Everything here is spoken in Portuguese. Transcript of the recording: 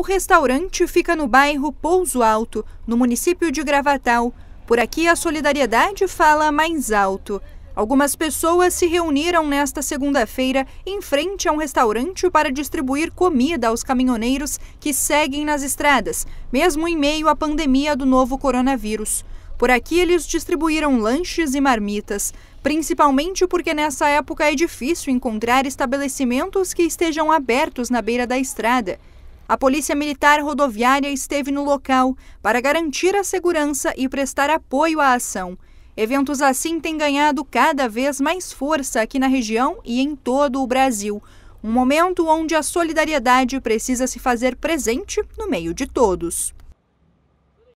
O restaurante fica no bairro Pouso Alto, no município de Gravatal. Por aqui, a solidariedade fala mais alto. Algumas pessoas se reuniram nesta segunda-feira em frente a um restaurante para distribuir comida aos caminhoneiros que seguem nas estradas, mesmo em meio à pandemia do novo coronavírus. Por aqui, eles distribuíram lanches e marmitas, principalmente porque nessa época é difícil encontrar estabelecimentos que estejam abertos na beira da estrada. A Polícia Militar Rodoviária esteve no local para garantir a segurança e prestar apoio à ação. Eventos assim têm ganhado cada vez mais força aqui na região e em todo o Brasil. Um momento onde a solidariedade precisa se fazer presente no meio de todos.